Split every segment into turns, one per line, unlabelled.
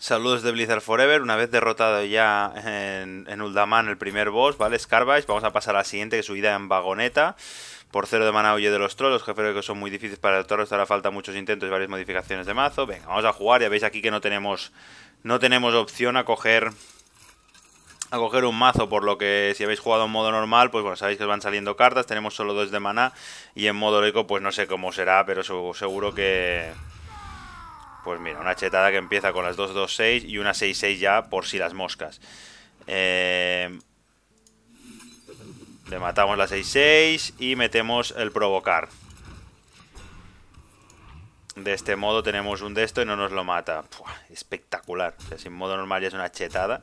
Saludos de Blizzard Forever, una vez derrotado ya en, Uldaman el primer boss, ¿vale? Scarvice, vamos a pasar a la siguiente, que es subida en vagoneta. Por cero de mana huye de los trolls, los jefes que son muy difíciles para el toro, hará falta muchos intentos y varias modificaciones de mazo. Venga, vamos a jugar, ya veis aquí que no tenemos, no tenemos opción a coger a coger un mazo, por lo que si habéis jugado en modo normal, pues bueno, sabéis que os van saliendo cartas, tenemos solo dos de maná, y en modo eco, pues no sé cómo será, pero seguro que... Pues mira, una chetada que empieza con las 2-2-6 y una 6-6 ya por si las moscas. Eh, le matamos la 6-6 y metemos el provocar. De este modo tenemos un de esto y no nos lo mata. espectacular. O sea, sin modo normal ya es una chetada.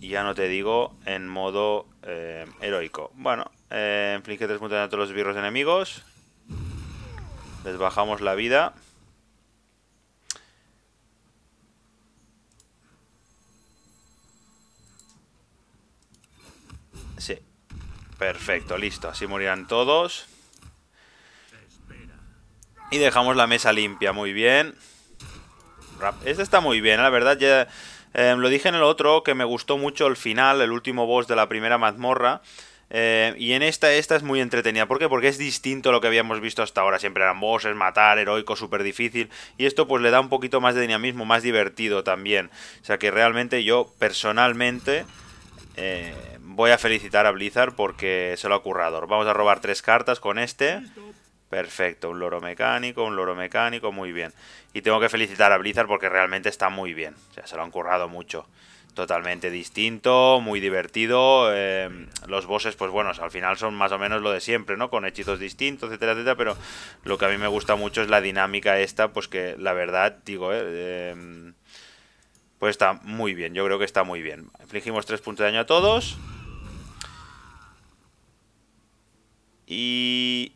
Y ya no te digo en modo eh, heroico. Bueno, eh, inflige puntos a todos los birros enemigos. Les bajamos la vida. Sí. Perfecto, listo. Así morirán todos. Y dejamos la mesa limpia, muy bien. Este está muy bien, la verdad. Ya, em, lo dije en el otro, que me gustó mucho el final, el último boss de la primera mazmorra. Eh, y en esta, esta es muy entretenida. ¿Por qué? Porque es distinto a lo que habíamos visto hasta ahora. Siempre eran bosses, matar, heroico, súper difícil. Y esto pues le da un poquito más de dinamismo, más divertido también. O sea que realmente yo personalmente eh, voy a felicitar a Blizzard porque se lo ha currado. Vamos a robar tres cartas con este. Perfecto, un loro mecánico, un loro mecánico, muy bien. Y tengo que felicitar a Blizzard porque realmente está muy bien. O sea, se lo han currado mucho. Totalmente distinto, muy divertido. Eh, los bosses, pues bueno, al final son más o menos lo de siempre, ¿no? Con hechizos distintos, etcétera, etcétera. Pero lo que a mí me gusta mucho es la dinámica esta, pues que la verdad, digo, eh, eh pues está muy bien, yo creo que está muy bien. Infligimos 3 puntos de daño a todos. Y...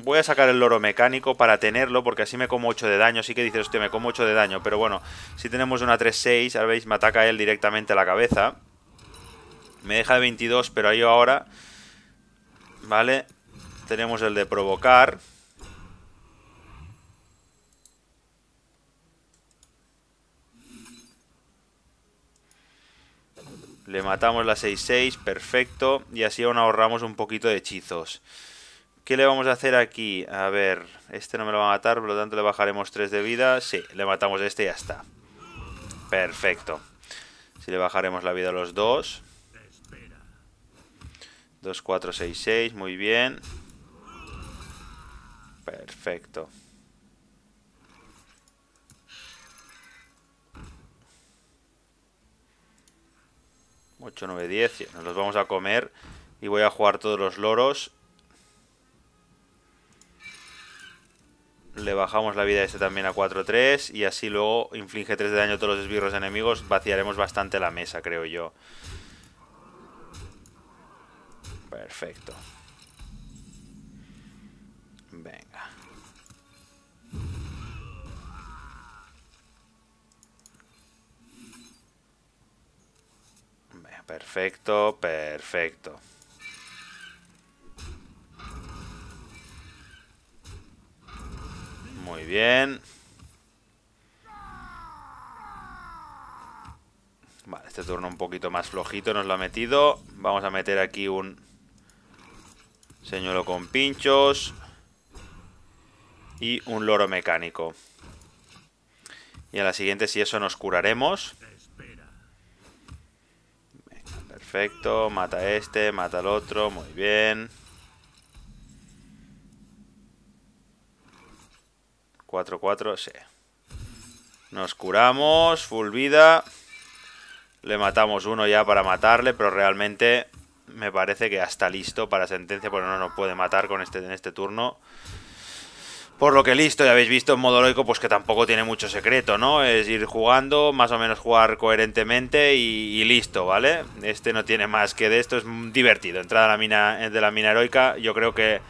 Voy a sacar el loro mecánico para tenerlo, porque así me como 8 de daño. Sí que dices, hostia, me como 8 de daño. Pero bueno, si tenemos una 3-6, ahora me ataca él directamente a la cabeza. Me deja de 22, pero ahí ahora... Vale, tenemos el de provocar... Le matamos la 6-6, perfecto. Y así aún ahorramos un poquito de hechizos. ¿Qué le vamos a hacer aquí? A ver, este no me lo va a matar, por lo tanto le bajaremos 3 de vida. Sí, le matamos a este y ya está. Perfecto. Si le bajaremos la vida a los dos. 2, 4, 6, 6, muy bien. Perfecto. 8, 9, 10. Nos los vamos a comer. Y voy a jugar todos los loros. Le bajamos la vida a este también a 4-3. Y así luego inflige 3 de daño a todos los esbirros enemigos. Vaciaremos bastante la mesa, creo yo. Perfecto. Venga. perfecto, perfecto. Muy bien. Vale, este turno un poquito más flojito nos lo ha metido. Vamos a meter aquí un señuelo con pinchos. Y un loro mecánico. Y a la siguiente, si eso, nos curaremos. Perfecto, mata a este, mata al otro, muy bien. 4-4, sí. Nos curamos, full vida. Le matamos uno ya para matarle, pero realmente me parece que ya está listo para sentencia, porque no nos puede matar con este, en este turno. Por lo que listo, ya habéis visto en modo heroico, pues que tampoco tiene mucho secreto, ¿no? Es ir jugando, más o menos jugar coherentemente y, listo, ¿vale? Este no tiene más que de esto, es divertido. Entrada a la mina, eh, de la mina heroica, yo creo que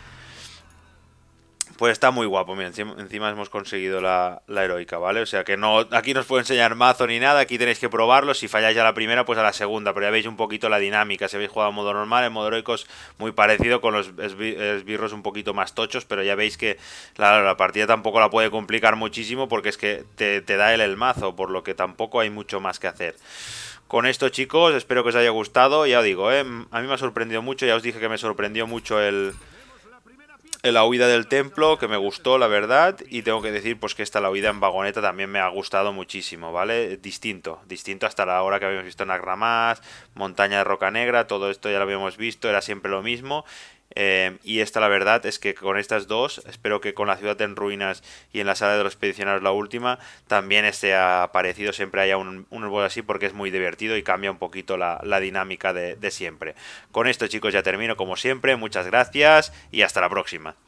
pues está muy guapo, mira, encima, hemos conseguido la, la, heroica, ¿vale? O sea que no, aquí no os puedo enseñar mazo ni nada, aquí tenéis que probarlo, si falláis a la primera, pues a la segunda, pero ya veis un poquito la dinámica, si habéis jugado en modo normal, en modo heroico es muy parecido, con los esbirros un poquito más tochos, pero ya veis que la, partida tampoco la puede complicar muchísimo porque es que te, te da él el mazo, por lo que tampoco hay mucho más que hacer con esto, chicos. Espero que os haya gustado. Ya os digo, ¿eh? a mí me ha sorprendido mucho. Ya os dije que me sorprendió mucho el, eh, la huida del templo, que me gustó, la verdad, y tengo que decir pues que esta la huida en vagoneta también me ha gustado muchísimo, ¿vale? Distinto, distinto hasta la hora que habíamos visto en Agramaz, Montaña de Roca Negra, todo esto ya lo habíamos visto, era siempre lo mismo, Em, y esta la verdad es que con estas dos, espero que con la ciudad en ruinas y en la sala de los expedicionarios la última, también esté parecido, siempre haya un, árbol así porque es muy divertido y cambia un poquito la, dinámica de siempre. Con esto chicos ya termino como siempre, muchas gracias y hasta la próxima.